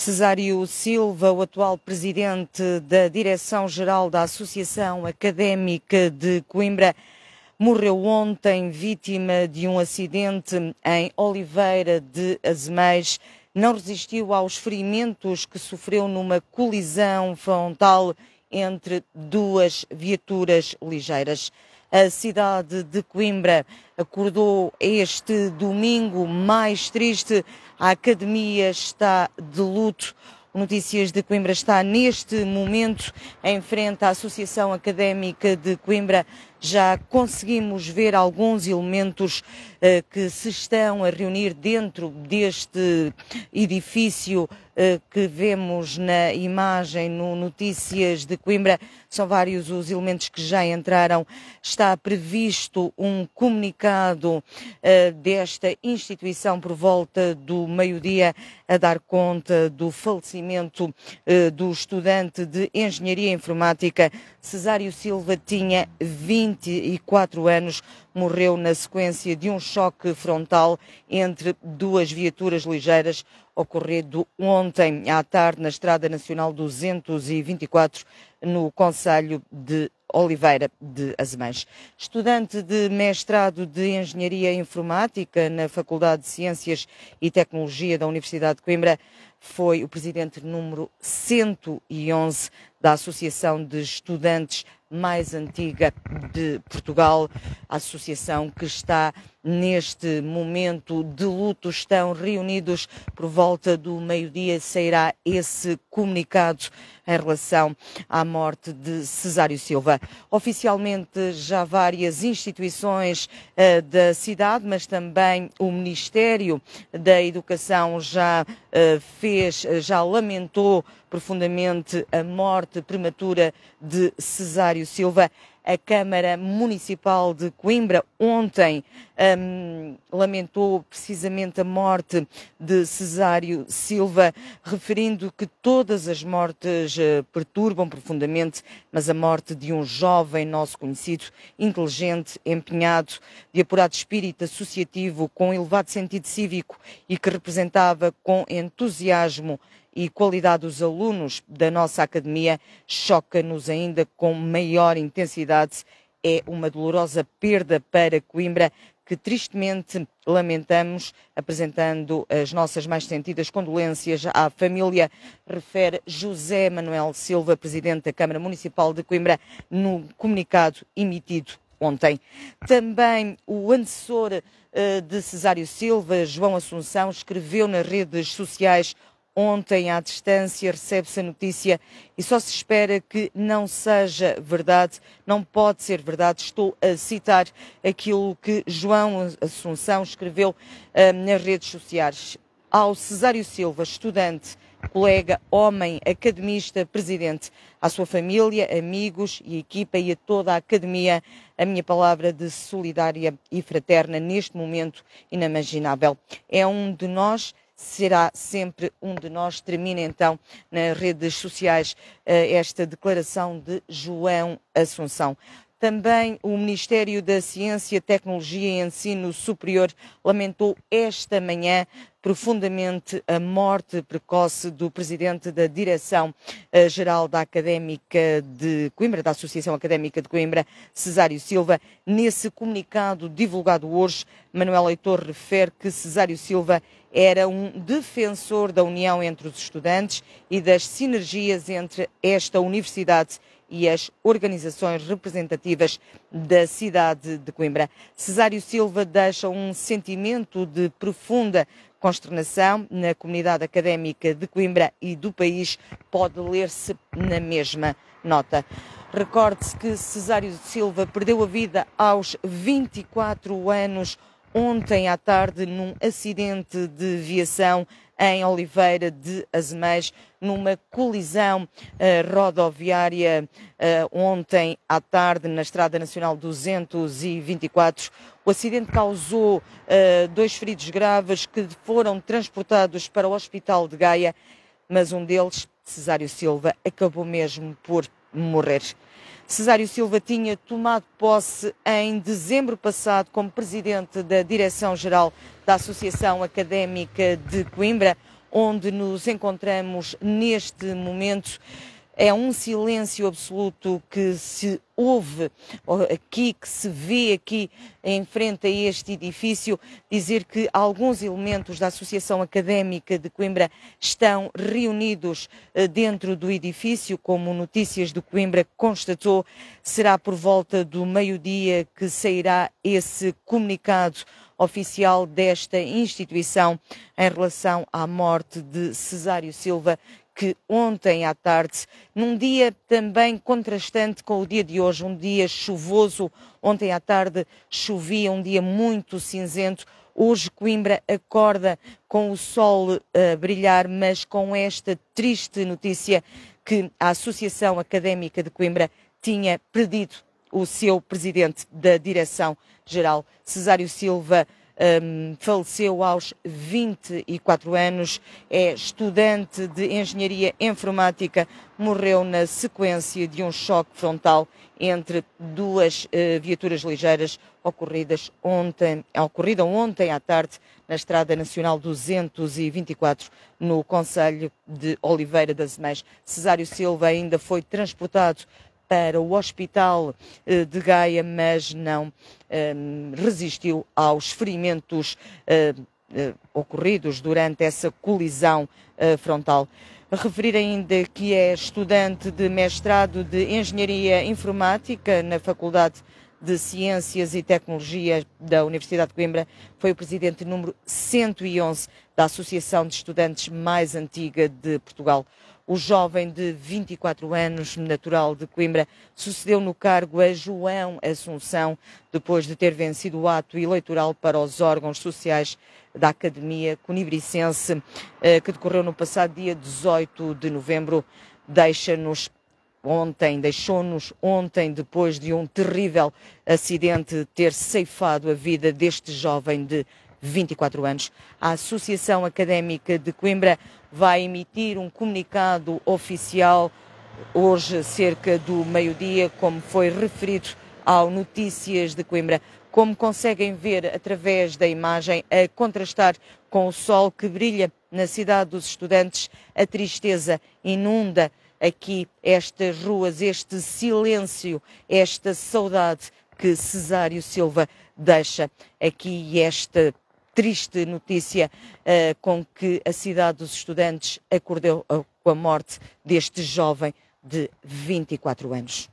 Cesário Silva, o atual presidente da Direção-Geral da Associação Académica de Coimbra, morreu ontem vítima de um acidente em Oliveira de Azeméis. Não resistiu aos ferimentos que sofreu numa colisão frontal entre duas viaturas ligeiras. A cidade de Coimbra acordou este domingo mais triste. A academia está de luto. Notícias de Coimbra está neste momento em frente à Associação Académica de Coimbra já conseguimos ver alguns elementos eh, que se estão a reunir dentro deste edifício eh, que vemos na imagem no Notícias de Coimbra. São vários os elementos que já entraram. Está previsto um comunicado eh, desta instituição por volta do meio-dia a dar conta do falecimento do estudante de Engenharia Informática Cesário Silva tinha 20 24 anos, morreu na sequência de um choque frontal entre duas viaturas ligeiras ocorrido ontem à tarde na Estrada Nacional 224, no Conselho de Oliveira de Azemães. Estudante de mestrado de Engenharia Informática na Faculdade de Ciências e Tecnologia da Universidade de Coimbra, foi o presidente número 111 da Associação de Estudantes mais antiga de Portugal, a associação que está neste momento de luto. Estão reunidos por volta do meio-dia, sairá esse comunicado em relação à morte de Cesário Silva. Oficialmente, já várias instituições uh, da cidade, mas também o Ministério da Educação já uh, fez, já lamentou profundamente a morte prematura de Cesário Silva a Câmara Municipal de Coimbra ontem um, lamentou precisamente a morte de Cesário Silva, referindo que todas as mortes eh, perturbam profundamente, mas a morte de um jovem nosso conhecido, inteligente, empenhado, de apurado espírito associativo, com elevado sentido cívico e que representava com entusiasmo e qualidade dos alunos da nossa academia choca-nos ainda com maior intensidade. É uma dolorosa perda para Coimbra que tristemente lamentamos, apresentando as nossas mais sentidas condolências à família, refere José Manuel Silva, presidente da Câmara Municipal de Coimbra, no comunicado emitido ontem. Também o antecessor eh, de Cesário Silva, João Assunção, escreveu nas redes sociais Ontem, à distância, recebe-se a notícia e só se espera que não seja verdade, não pode ser verdade. Estou a citar aquilo que João Assunção escreveu eh, nas redes sociais. Ao Cesário Silva, estudante, colega, homem, academista, presidente, à sua família, amigos e equipa e a toda a academia, a minha palavra de solidária e fraterna neste momento inimaginável. É um de nós será sempre um de nós. Termina então nas redes sociais eh, esta declaração de João Assunção. Também o Ministério da Ciência, Tecnologia e Ensino Superior lamentou esta manhã profundamente a morte precoce do presidente da Direção-Geral eh, da Académica de Coimbra, da Associação Académica de Coimbra, Cesário Silva. Nesse comunicado divulgado hoje, Manuel Leitor refere que Cesário Silva era um defensor da união entre os estudantes e das sinergias entre esta universidade e as organizações representativas da cidade de Coimbra. Cesário Silva deixa um sentimento de profunda consternação na comunidade académica de Coimbra e do país pode ler-se na mesma nota. Recorde-se que Cesário Silva perdeu a vida aos 24 anos ontem à tarde num acidente de viação em Oliveira de Azemais, numa colisão uh, rodoviária uh, ontem à tarde na Estrada Nacional 224. O acidente causou uh, dois feridos graves que foram transportados para o Hospital de Gaia, mas um deles, Cesário Silva, acabou mesmo por morrer. Cesário Silva tinha tomado posse em dezembro passado como presidente da Direção-Geral da Associação Académica de Coimbra, onde nos encontramos neste momento. É um silêncio absoluto que se ouve aqui, que se vê aqui em frente a este edifício, dizer que alguns elementos da Associação Académica de Coimbra estão reunidos eh, dentro do edifício, como Notícias de Coimbra constatou. Será por volta do meio-dia que sairá esse comunicado oficial desta instituição em relação à morte de Cesário Silva, que ontem à tarde, num dia também contrastante com o dia de hoje, um dia chuvoso. Ontem à tarde chovia, um dia muito cinzento. Hoje Coimbra acorda com o sol a eh, brilhar, mas com esta triste notícia que a Associação Académica de Coimbra tinha perdido o seu presidente da Direção-Geral, Cesário Silva um, faleceu aos 24 anos, é estudante de engenharia informática, morreu na sequência de um choque frontal entre duas uh, viaturas ligeiras ocorridas ontem, ocorrida ontem à tarde na Estrada Nacional 224 no Conselho de Oliveira das Mães. Cesário Silva ainda foi transportado para o hospital eh, de Gaia, mas não ehm, resistiu aos ferimentos eh, eh, ocorridos durante essa colisão frontal. Referir ainda que é estudante de mestrado de Engenharia Informática na Faculdade de Ciências e Tecnologia da Universidade de Coimbra, foi o presidente número 111 da Associação de Estudantes mais antiga de Portugal. O jovem de 24 anos, natural de Coimbra, sucedeu no cargo a João Assunção, depois de ter vencido o ato eleitoral para os órgãos sociais da Academia Cunibricense, eh, que decorreu no passado dia 18 de novembro. Deixa-nos ontem, deixou-nos ontem, depois de um terrível acidente, ter ceifado a vida deste jovem de 24 anos. A Associação Académica de Coimbra vai emitir um comunicado oficial hoje, cerca do meio-dia, como foi referido ao Notícias de Coimbra. Como conseguem ver através da imagem, a contrastar com o sol que brilha na cidade dos estudantes, a tristeza inunda aqui estas ruas, este silêncio, esta saudade que Cesário Silva deixa aqui esta triste notícia uh, com que a cidade dos estudantes acordou eh, com a morte deste jovem de 24 anos.